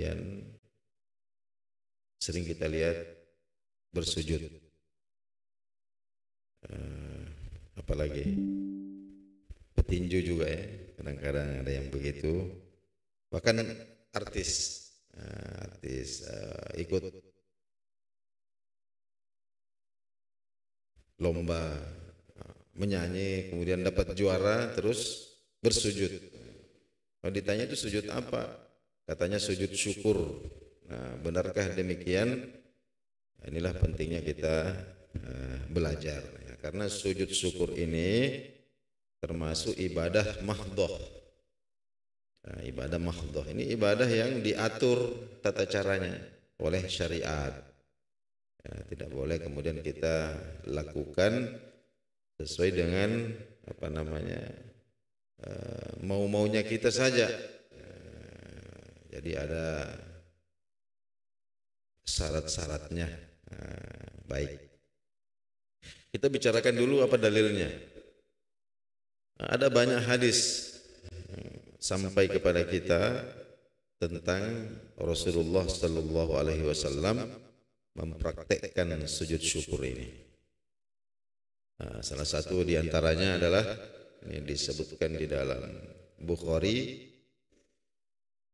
kemudian sering kita lihat bersujud uh, apalagi petinju juga ya kadang-kadang ada yang begitu bahkan artis uh, artis uh, ikut lomba menyanyi kemudian dapat juara terus bersujud kalau ditanya itu sujud apa katanya sujud syukur. Nah, benarkah demikian? Nah, inilah pentingnya kita uh, belajar ya. karena sujud syukur ini termasuk ibadah mahdoh. Nah, ibadah mahdoh ini ibadah yang diatur tata caranya oleh syariat. Ya, tidak boleh kemudian kita lakukan sesuai dengan apa namanya uh, eh, mau maunya kita saja jadi ada syarat-syaratnya nah, baik. Kita bicarakan dulu apa dalilnya. Ada banyak hadis eh, sampai kepada kita tentang Rasulullah Shallallahu Alaihi Wasallam mempraktekkan sujud syukur ini. Nah, salah satu diantaranya adalah ini disebutkan di dalam Bukhari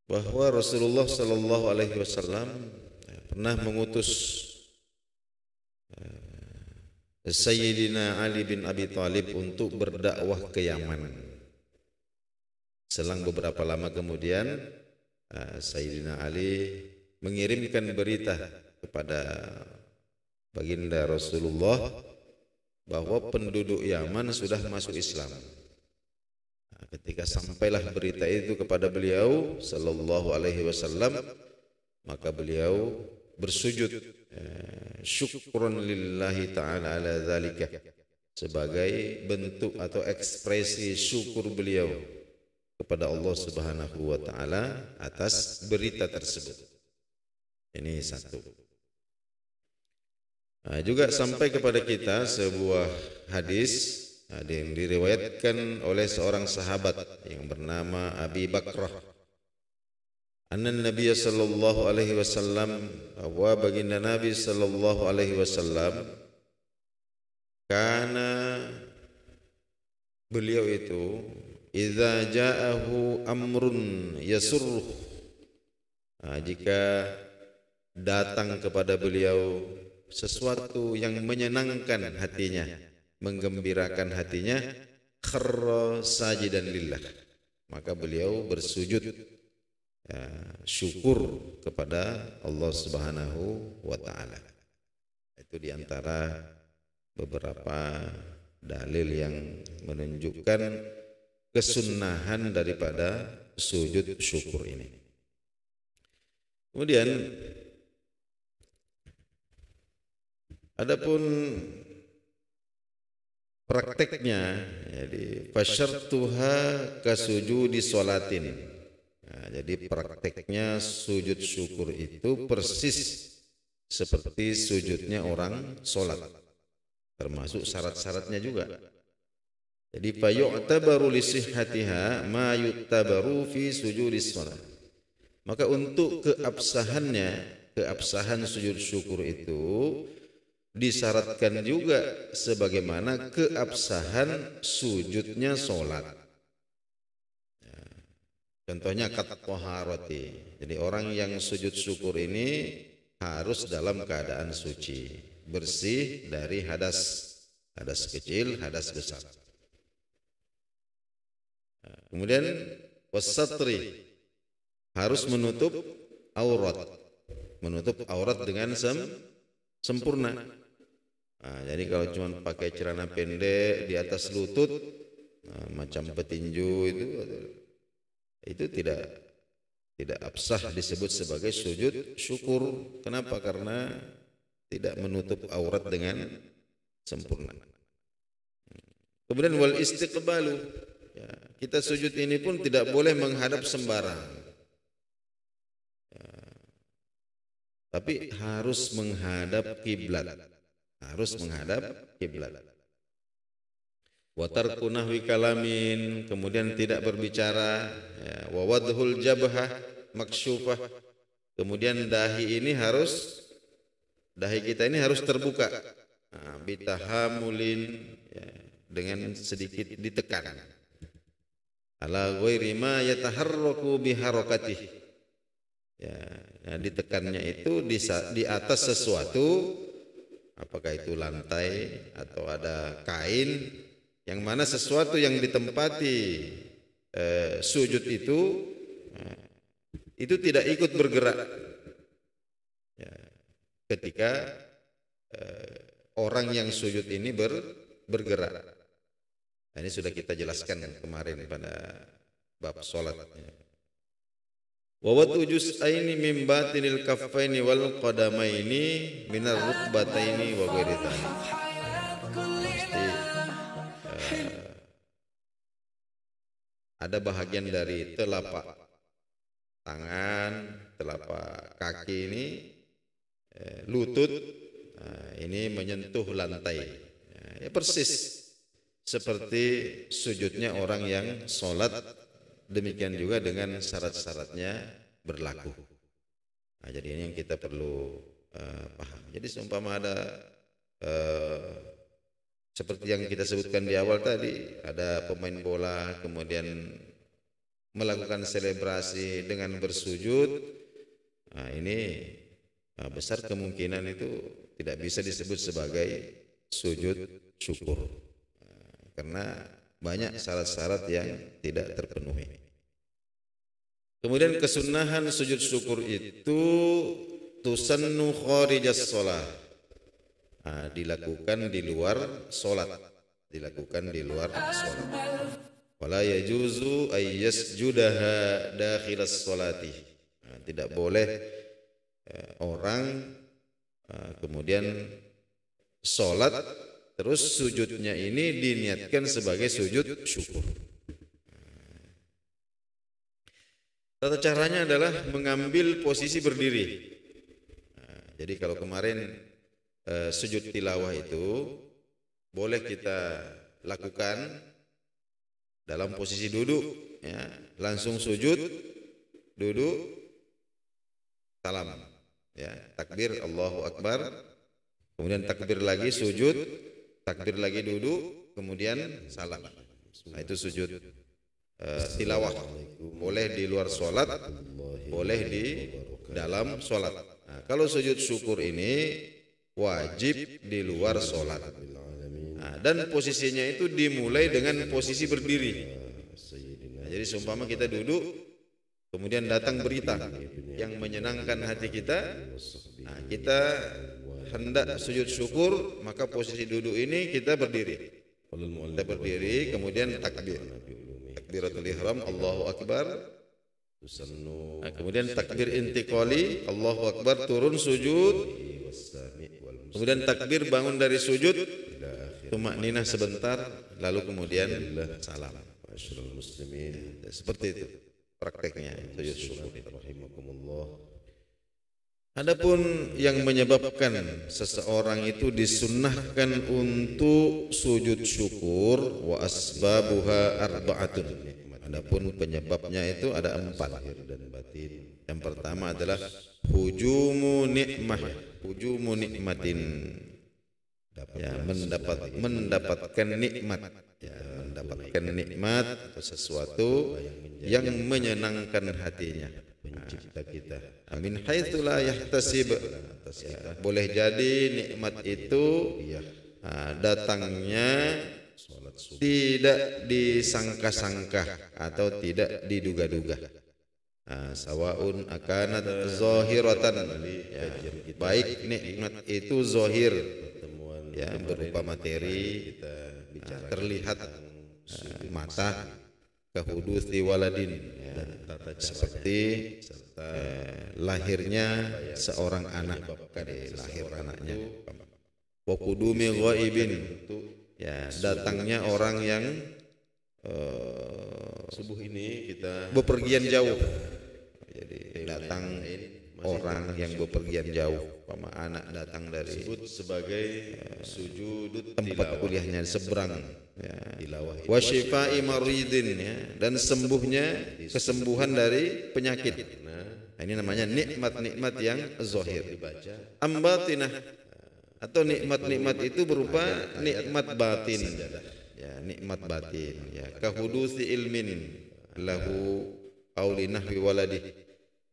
bahwa Rasulullah Shallallahu Alaihi Wasallam eh, pernah mengutus eh, Sayyidina Ali bin Abi Thalib untuk berdakwah ke Yaman. Selang beberapa lama kemudian eh, Sayyidina Ali mengirimkan berita kepada baginda Rasulullah bahwa penduduk Yaman sudah masuk Islam. ketika sampailah berita itu kepada beliau sallallahu alaihi wasallam maka beliau bersujud eh, syukron lillahi taala ala zalika sebagai bentuk atau ekspresi syukur beliau kepada Allah Subhanahu wa taala atas berita tersebut. Ini satu. Nah, juga sampai kepada kita sebuah hadis ada yang diriwayatkan oleh seorang sahabat yang bernama Abi Bakrah anna Nabi sallallahu alaihi wasallam bahwa baginda Nabi sallallahu alaihi wasallam karena beliau itu idza ja'ahu amrun yasurruh nah, jika datang kepada beliau sesuatu yang menyenangkan hatinya menggembirakan hatinya kharra sajidan lillah maka beliau bersujud ya, syukur kepada Allah Subhanahu wa taala itu diantara beberapa dalil yang menunjukkan kesunahan daripada sujud syukur ini kemudian adapun prakteknya jadi fasyartuha kasujudi solatin nah, jadi prakteknya sujud syukur itu persis seperti sujudnya orang solat termasuk syarat-syaratnya juga jadi fayu'tabaru li sihhatiha ma yu'tabaru fi sujudi solat maka untuk keabsahannya keabsahan sujud syukur itu disyaratkan juga sebagaimana keabsahan sujudnya sholat. Ya. Contohnya katpoharoti. Jadi orang yang sujud syukur ini harus dalam keadaan suci, bersih dari hadas, hadas kecil, hadas besar. Kemudian wasatri harus menutup aurat, menutup aurat dengan sem sempurna. Nah, jadi kalau cuma pakai celana pendek di atas lutut, nah, macam petinju itu, itu tidak tidak absah disebut sebagai sujud syukur. Kenapa? Karena tidak menutup aurat dengan sempurna. Kemudian wal istiqbalu. Ya, kita sujud ini pun tidak boleh menghadap sembarang. Ya, tapi harus menghadap kiblat harus menghadap kiblat. Watarku nahwi kalamin, kemudian tidak berbicara. Ya, wawadhul jabhah maksyufah. Kemudian dahi ini harus dahi kita ini harus terbuka. Nah, bitahamulin ya, dengan sedikit ditekan. Ala ghairi ma yataharraku biharakatih. Ya, nah, ditekannya itu di, di atas sesuatu apakah itu lantai atau ada kain yang mana sesuatu yang ditempati eh, sujud itu eh, itu tidak ikut bergerak ya, ketika eh, orang yang sujud ini ber, bergerak nah, ini sudah kita jelaskan kemarin pada bab sholat ya. Wa watu juz'aini min batinil kaffaini wal qadamaini minar rukbataini wa ghairi pasti eh, ada bahagian dari telapak tangan, telapak kaki ini eh, lutut eh, ini menyentuh lantai. Ya persis seperti sujudnya orang yang sholat demikian juga dengan syarat-syaratnya berlaku. Nah, jadi ini yang kita perlu uh, paham. Jadi seumpama ada uh, seperti yang kita sebutkan di awal tadi, ada pemain bola kemudian melakukan selebrasi dengan bersujud, nah ini uh, besar kemungkinan itu tidak bisa disebut sebagai sujud syukur. Nah, karena banyak syarat-syarat yang tidak terpenuhi. Kemudian kesunahan sujud syukur itu tusannu kharijas sholat. Nah, dilakukan di luar sholat. Dilakukan di luar sholat. Wala yajuzu ayyas judaha dakhilas sholati. Nah, tidak boleh eh, orang eh, kemudian sholat Terus sujudnya ini diniatkan sebagai sujud syukur. Tata caranya adalah mengambil posisi berdiri. Nah, jadi kalau kemarin eh, sujud tilawah itu boleh kita lakukan dalam posisi duduk, ya. langsung sujud, duduk, salam, ya takbir Allahu Akbar, kemudian takbir lagi sujud, takbir lagi duduk kemudian salam nah, itu sujud uh, tilawah boleh di luar sholat boleh di dalam sholat nah, kalau sujud syukur ini wajib di luar sholat nah, dan posisinya itu dimulai dengan posisi berdiri nah, jadi seumpama kita duduk kemudian datang berita yang menyenangkan hati kita nah, kita hendak sujud syukur, maka posisi duduk ini kita berdiri. Kita berdiri, kemudian takbir. Takbiratul ihram, Allahu Akbar. Kemudian takbir intiqali, Allahu Akbar, turun sujud. Kemudian takbir bangun dari sujud, cuma nina sebentar, lalu kemudian salam. Seperti itu prakteknya sujud syukur. Rahimakumullah. Adapun yang menyebabkan seseorang itu disunnahkan untuk sujud syukur wa asbabuha arba'atun. Adapun penyebabnya itu ada empat lahir dan batin. Yang pertama adalah hujumu nikmah, hujumu nikmatin. Ya, mendapat mendapatkan nikmat ya, mendapatkan nikmat atau sesuatu yang menyenangkan hatinya cipta kita. Amin. Haitsu la yahtasib. Ya, boleh jadi nikmat itu ya, datangnya tidak disangka-sangka atau tidak diduga-duga. Nah, sawaun akanat zahiratan ya, baik nikmat itu zohir, ya berupa materi kita bicara terlihat mata kahudusi waladin ya, seperti eh, lahirnya seorang anak dari lahir anaknya wakudumi ghaibin ya datangnya orang yang subuh ini kita bepergian jauh jadi datang orang yang bepergian jauh pama anak datang dari disebut sebagai eh, sujud tempat kuliahnya seberang ya. wa syifai maridin ya dan sembuhnya kesembuhan dari penyakit nah, ini namanya nikmat-nikmat yang zahir ambatinah atau nikmat-nikmat itu berupa nikmat batin ya nikmat batin ya kahudusi ilmin lahu aulinah waladi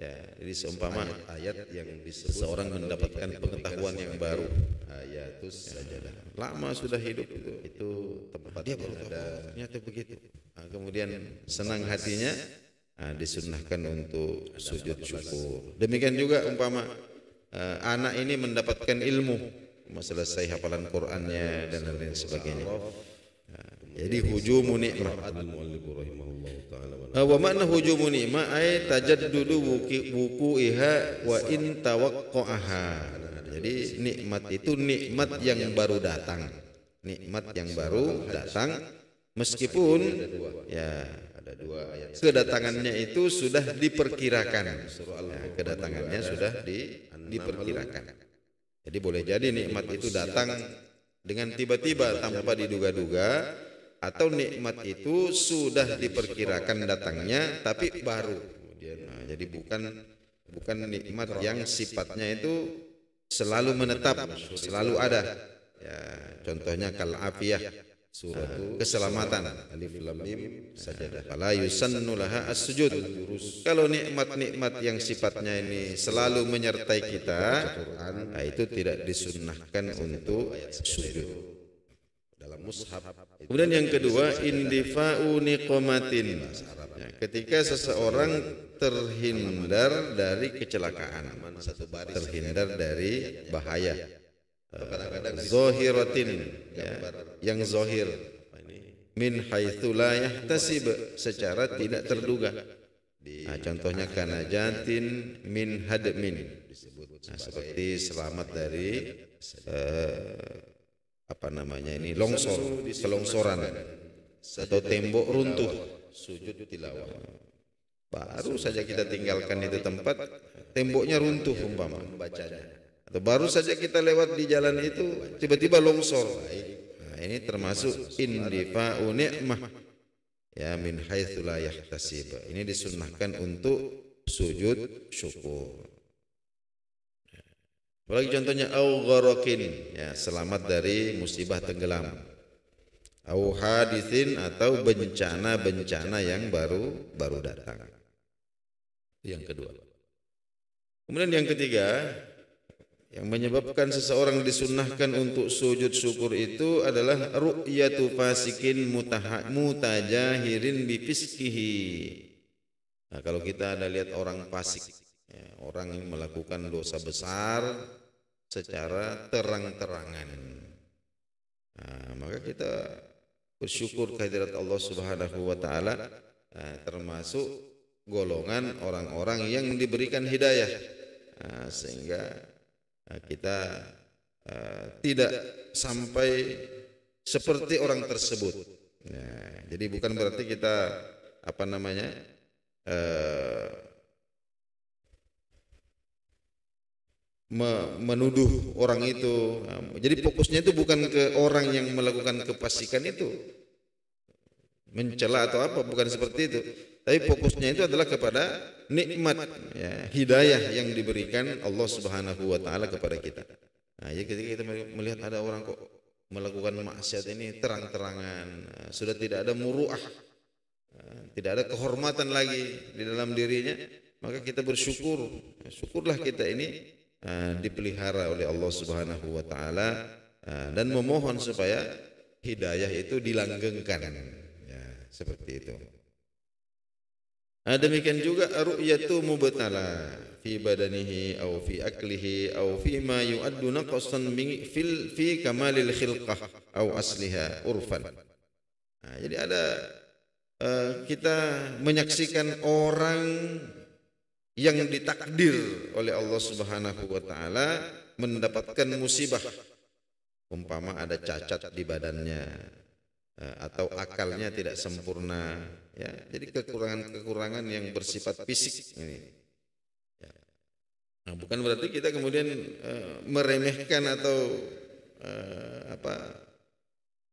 Ya, ini seumpama ayat yang disebut seorang mendapatkan pengetahuan yang baru. Ayatus ya. sajadah. Lama sudah hidup itu, itu tempat dia baru ada. Ternyata begitu. Nah, kemudian senang hatinya nah, untuk sujud syukur. Demikian juga umpama uh, anak ini mendapatkan ilmu, selesai hafalan Qur'annya dan lain sebagainya. Nah, jadi hujumu nikmah. al ta'ala Ah, wa makna hujumuni ma ay tajaddudu wuku'iha wa in tawaqqa'aha. Jadi nikmat itu nikmat yang baru datang. Nikmat yang baru datang meskipun ya ada dua ayat. Kedatangannya itu sudah diperkirakan. Ya, kedatangannya sudah di, diperkirakan. Jadi boleh jadi nikmat itu datang dengan tiba-tiba tanpa diduga-duga atau nikmat itu sudah diperkirakan datangnya tapi baru nah, jadi bukan bukan nikmat yang sifatnya itu selalu menetap selalu ada ya contohnya kal afiyah surah keselamatan alif lam mim sajadah fala yusannu laha as-sujud kalau nikmat-nikmat yang sifatnya ini selalu menyertai kita nah itu tidak disunnahkan untuk sujud dalam mushaf. Kemudian yang kedua indifa'u niqamatin. Ya, ketika seseorang terhindar dari kecelakaan, terhindar dari bahaya. Eh, zohiratin ya, yang zohir min haitsu la yahtasib secara tidak terduga. Nah, contohnya karena jatin min hadmin. Nah, seperti selamat dari uh, apa namanya ini longsor, selongsoran atau tembok runtuh sujud tilawah. Baru saja kita tinggalkan itu tempat, temboknya runtuh umpama bacanya. Atau baru saja kita lewat di jalan itu tiba-tiba longsor. Nah, ini termasuk indifa'u ni'mah ya min haitsu la yahtasib. Ini disunnahkan untuk sujud syukur. Apalagi contohnya au gharakin, ya selamat dari musibah tenggelam. Au hadithin atau bencana-bencana yang baru baru datang. Itu yang kedua. Kemudian yang ketiga, yang menyebabkan seseorang disunahkan untuk sujud syukur itu adalah ru'yatu fasikin mutajahirin bifiskihi. Nah, kalau kita ada lihat orang fasik, ya, orang yang melakukan dosa besar secara terang-terangan nah, maka kita bersyukur kehadirat Allah Subhanahu wa taala nah, termasuk golongan orang-orang yang diberikan hidayah nah, sehingga nah, kita uh, tidak sampai seperti orang tersebut nah, jadi bukan berarti kita apa namanya uh, menuduh orang itu. Nah, jadi fokusnya itu bukan ke orang yang melakukan kefasikan itu. Mencela atau apa bukan seperti itu. Tapi fokusnya itu adalah kepada nikmat ya, hidayah yang diberikan Allah Subhanahu wa taala kepada kita. Nah, jadi ya, ketika kita melihat ada orang kok melakukan maksiat ini terang-terangan, nah, sudah tidak ada muruah, nah, tidak ada kehormatan lagi di dalam dirinya, maka kita bersyukur. Syukurlah kita ini Eh, dipelihara oleh Allah Subhanahu wa taala eh, dan memohon supaya hidayah itu dilanggengkan ya seperti itu nah, demikian juga ru'yatu mubtala fi badanihi au fi aklihi au fi ma yu'addu naqsan fil fi kamalil khilqah au asliha urfan nah, jadi ada eh, kita menyaksikan orang yang ditakdir oleh Allah Subhanahu wa taala mendapatkan musibah umpama ada cacat di badannya eh, atau akalnya tidak sempurna ya jadi kekurangan-kekurangan yang bersifat fisik ini ya. Nah, bukan berarti kita kemudian uh, meremehkan atau uh, apa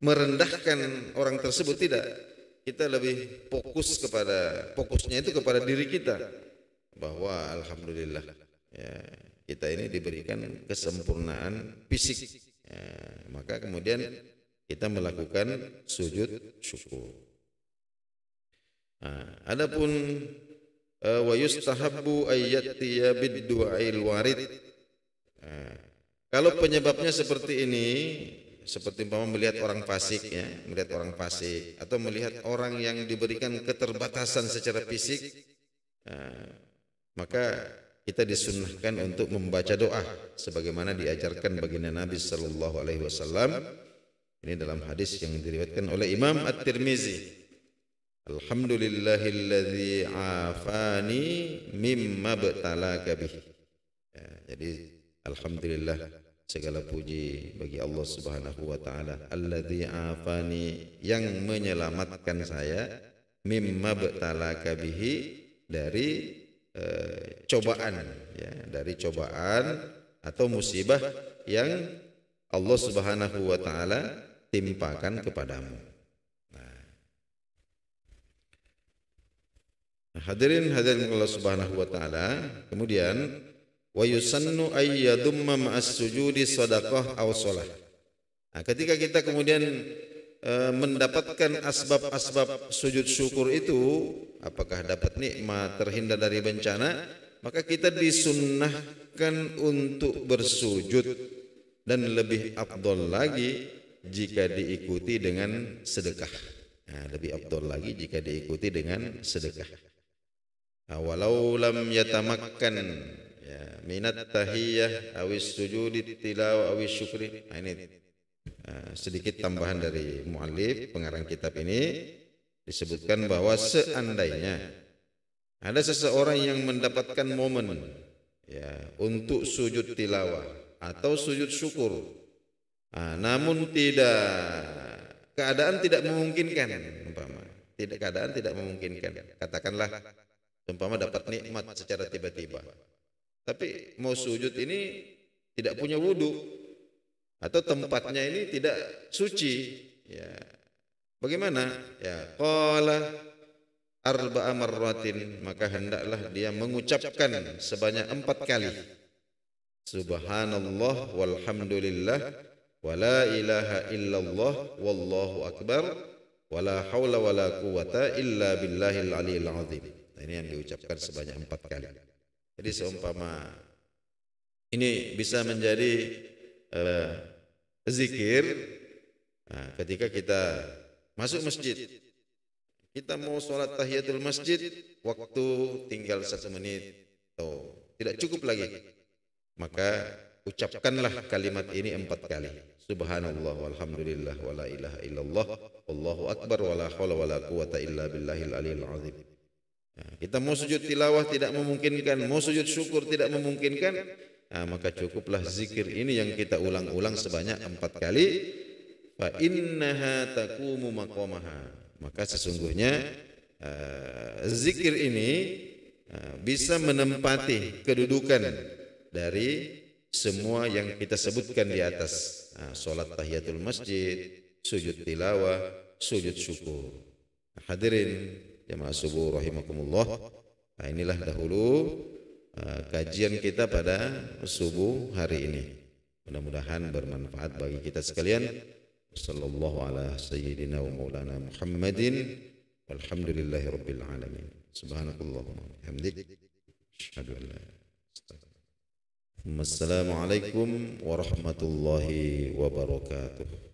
merendahkan orang tersebut tidak. Kita lebih fokus kepada fokusnya itu kepada diri kita bahwa alhamdulillah ya, kita ini diberikan kesempurnaan fisik. Ya, maka kemudian kita melakukan sujud syukur. Nah, adapun eh, wa yustahabbu ayyatiya dua duail warid. Nah, kalau penyebabnya seperti ini, seperti umpama melihat orang fasik ya, melihat orang fasik atau melihat orang yang diberikan keterbatasan secara fisik, nah, maka kita disunnahkan untuk membaca doa sebagaimana diajarkan baginda Nabi Shallallahu alaihi wasallam. Ini dalam hadis yang diriwayatkan oleh Imam At-Tirmizi. Alhamdulillahilladzi afani mimma btalaka bihi. Ya, jadi alhamdulillah segala puji bagi Allah Subhanahu wa taala alladzi afani yang menyelamatkan saya mimma btalaka bihi dari eh, cobaan ya, dari cobaan atau musibah yang Allah Subhanahu wa taala timpakan kepadamu. Nah. Hadirin hadirin Allah Subhanahu wa taala, kemudian wa yusannu ayyadumma ma'as sujudi shadaqah aw shalah. Nah, ketika kita kemudian Eh, mendapatkan asbab-asbab sujud syukur itu apakah dapat nikmat terhindar dari bencana maka kita disunnahkan untuk bersujud dan lebih abdol lagi jika diikuti dengan sedekah nah, lebih abdol lagi jika diikuti dengan sedekah nah, walau lam yatamakkan ya, minat tahiyah awis sujud tilaw awis syukri nah, ini Eh, sedikit tambahan dari mualif pengarang kitab ini disebutkan bahwa seandainya ada seseorang yang mendapatkan momen ya untuk sujud tilawah atau sujud syukur nah, namun tidak keadaan tidak memungkinkan umpama tidak keadaan tidak memungkinkan katakanlah umpama dapat nikmat secara tiba-tiba tapi mau sujud ini tidak punya wudhu atau tempatnya ini tidak suci ya bagaimana ya qala arba'a marratin maka hendaklah dia mengucapkan sebanyak empat kali subhanallah walhamdulillah wala ilaha illallah wallahu akbar wala haula wala quwata illa billahil aliyil azim nah, ini yang diucapkan sebanyak empat kali jadi seumpama ini bisa menjadi uh, zikir nah, ketika kita masuk masjid kita mau sholat tahiyatul masjid waktu tinggal satu menit atau tidak cukup lagi maka ucapkanlah kalimat ini empat kali subhanallah walhamdulillah wala ilaha illallah wallahu akbar wala hawla wala quwata illa billahil aliyil azim nah, kita mau sujud tilawah tidak memungkinkan mau sujud syukur tidak memungkinkan Nah, maka cukuplah zikir ini yang kita ulang-ulang sebanyak empat kali. Fa innaha takumu Maka sesungguhnya uh, zikir ini uh, bisa menempati kedudukan dari semua yang kita sebutkan di atas. Nah, solat tahiyatul masjid, sujud tilawah, sujud syukur. Hadirin jamaah subuh rahimakumullah. Nah, inilah dahulu Eh, kajian kita pada subuh hari ini. Mudah-mudahan bermanfaat bagi kita sekalian. Sallallahu ala sayyidina wa maulana Muhammadin walhamdulillahi rabbil alamin. Subhanakallahumma hamdik. Asyhadu an la Assalamualaikum warahmatullahi wabarakatuh.